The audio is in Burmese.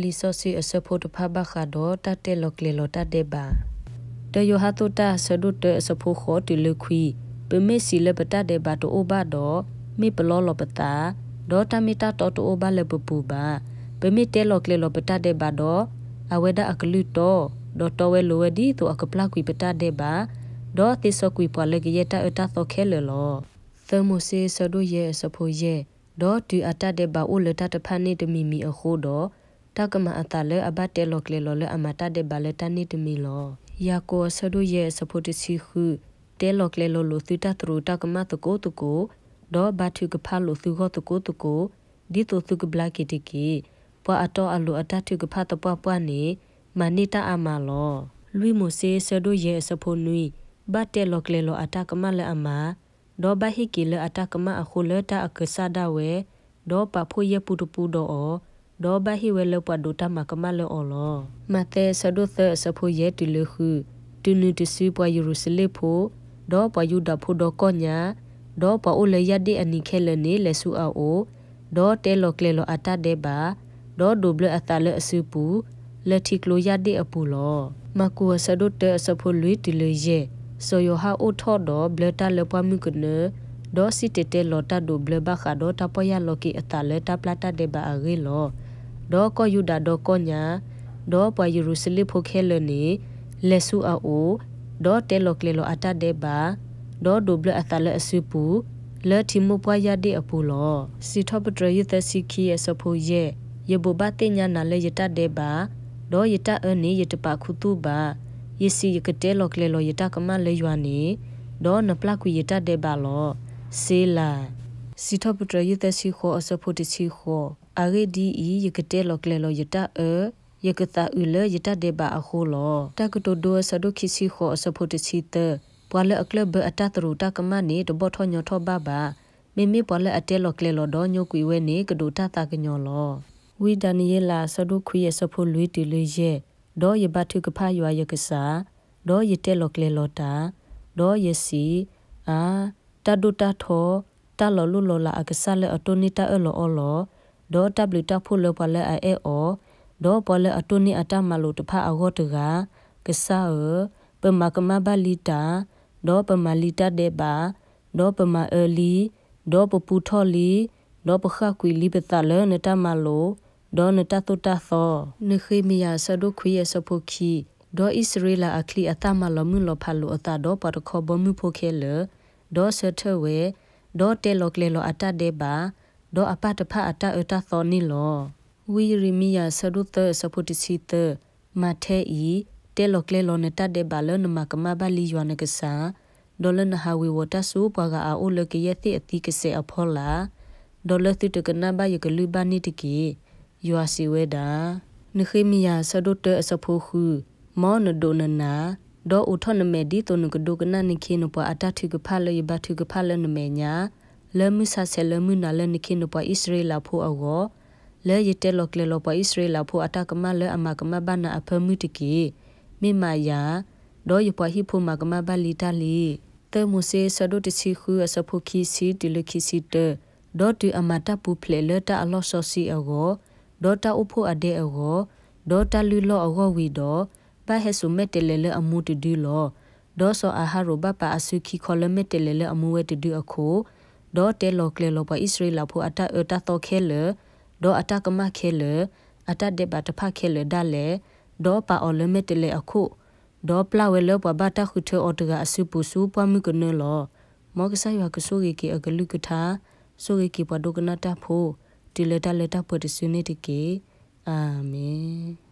လီဆိုစီအစဖို့တဖဘခါဒေါ်တတဲလောကလေလောတတဲဘာတယိုဟာတူတာဆဒုတဲအစဖို့ခေါ်တူလခွီပမေစီလပတတဲဘာတူဘဒေါ်မေပလောလောပတာဒေါ်တမီတာတောတူဘလပပူဘာပမေတဲလောကလေလောပတတဲဘာဒေါ်အဝေဒအကလူတောဒေါ်တော်ဝဲလိုဝဒီတူအကပလခွီပတတဲဘာဒေါ်တိစကွီပလကရတအတသောခဲလလောသမုစေဆဒုရဲ့စဖို့ရဲ့ဒေါ်တူအတတဲ့ဘာဥလတတဖန်နေတမီမီအခိုးတော့တာကမအတလေအဘတဲလောကလေလောလအမတာဒေဘလတနိတမီလောယာကိုဆဒုရဲ့စပိုတစီခုတဲလောကလေလောလူသီတတရူတာကမတကိုတကိုဒေါ်ဘတ်ထုကဖာလူသူဟောတကိုတကိုဒီတုသူကဘလကီတကီပွာအတော်အလူအတထုကဖာတပွားပွားနေမနိတာအမလောလူမိုစေဆဒုရဲ့စပိုနွီဘတ်တဲလောကလေလောအတကမလအမဒေါ်ဘဟိကီလအတကမအခုလတာအကဆာဒဝဲဒေါ်ပဖိုးရပူတပူဒေါ်ဒေါ်ဘဟိဝဲလပဒုတမကမလောအလောမတဲဆဒုသဆဖိုရဲတူလခုတူနူတဆူပွားယေရုရှလေဖိုဒေါ်ပယုဒဖိုဒေါ်ကောညာဒေါ်ပအိုလေယဒီအနိခဲလနေလေဆူအအိုဒေါ်တဲလောကလေလောအတဒေဘာဒေါ်ဒုဘလအတလေအဆူပူလက်တီကလိုယဒီအပူလောမကူဆဒုတဲဆဖိုလွီတူလေယေဆိုယိုဟာအိုထော်ဒေါ်ဘလတာလပမှုကနဒေါ်စီတတဲလောတာဒုဘလဘခါဒေါ်တပယလောကီအတလေတပလာတာဒေဘာအဂေလောဒေါ်ကောယူဒာဒေါ်ကောညာဒေါ်ပွာယူရုစလီဖိုခဲလနီလေဆူအိုဒေါ်တဲလော့ကလေလောအတဒေဘာဒေါ်ဒိုဘလအသလအဆူပူလေတီမူပွာရတဲ့အပူလောစီထောပဒရယသစီခီရဲ့စဖိုရဲ့ယဘဘတိညာနာလေယတဒေဘာဒေါ်ယတအနီယတပခုတူဘာယစီယကတဲလော့ကလေလောယတကမလေယွာနီဒေါ်နပလကွေယတဒေဘာလောစေလာစီထောပဒရယသစီခောအစဖိုတစီခောအဂေဒီဤယကတဲလောကလေလောယတာအယကတာဥလယတာဒေဘာအခုလောတကတိုဒိုဆဒုခိစီခောဆဖို့တစီတပွာလအကလဘအတတရူတကမနီတဘောထောညောထောဘဘာမေမေပွာလအတဲလောကလေလောဒောညုကွေဝဲနေကဒိုတတာကညောလောဝိဒန်ယေလာဆဒုခွေဆဖို့လွေတီလေယေဒောယဘတုကဖာယွာယကစာဒောယတဲလောကလေလောတာဒောယစီအာတဒုတထောတလောလုလောလာအကဆလအတိုနီတာအလောအလောဒေါ် W တက်ဖို့လပလအဲအောဒေါ်ပလအတုန်နီအတမလို့တဖအဟုတ်တကကဆာပမကမဘလီတာဒေါ်ပမလီတာဒေဘာဒေါ်ပမအလီဒေါ်ပပူထော်လီဒေါ်ပခကွီလီပတလနတမလို့ဒေါ်နတတုတသောနခိမီယာဆဒုခွေဆဖိုခီဒေါ်ဣစရေလာအခလီအတမလမှုလဖလိုအတဒေါ်ပတခောဘမှုဖိုခဲလဒေါ်ဆထဝဲဒေါ်တေလောကလေလောအတဒေဘာဒေါ်အပတ်တဖအတအတသောနီလောဝီရီမီယာဆဒုတဆပုတစီတမထဲဤတဲလကလေလောနတတဲ့ဘလနမကမဘလီယောနကဆာဒေါ်လနဟာဝီဝတာဆူပွားကအိုလကရသိအတိကစေအဖောလာဒေါ်လသိတကနဘယကလူဘနီတကီယွာစီဝဲတာနခိမီယာဆဒုတဆပုခုမောနဒိုနနာဒေါ်ဥထနမေဒီတုန်ကဒုကနနခိနပွားအတထုကဖလယဘထုကဖလနမေညာလမုဆာဆဲလမုနာလနခိနပွားဣသရေလဖို့အောကိုလဲရတဲလော့ကလေလော့ပွားဣသရေလဖို့အတကမလဲအမကမဘာနာအဖမှုတကိမိမာယာဒေါ်ယပွားဟိဖို့မကမဘာလီတလီတေမုစေဆဒုတစီခူအစဖို့ခီစီဒီလခီစီတဒေါ်တူအမတာပူဖလေလတာအလော့ဆောစီအောကိုဒေါ်တာဥဖို့အဒဲအောကိုဒေါ်တာလူလော့အောကိုဝီဒေါ်ဘာဟဲဆုမက်တလေလအမှုတူဒီလောဒေါ်ဆောအာဟာရဘပါအဆုခီခေါ်လမက်တလေလအမှုဝဲတူဒီအခိုဒေါ်တဲလော်ကလေလော်ပါဣသရေလဖို့အတအတတော်ခဲလေဒေါ်အတကမခဲလေအတဒေဘတ်ဖခဲလေဒါလေဒေါ်ပါအော်လမက်တလေအခုဒေါ်ပလာဝဲလောပဘတာခုထေအော်တကအစုပူစုပွားမှုကနလောမောကဆာယကဆိုရီကေအကလူကထာဆိုရီကေပဒုကနာတာဖိုတီလေတာလေတာပတစနေတကေအာမင်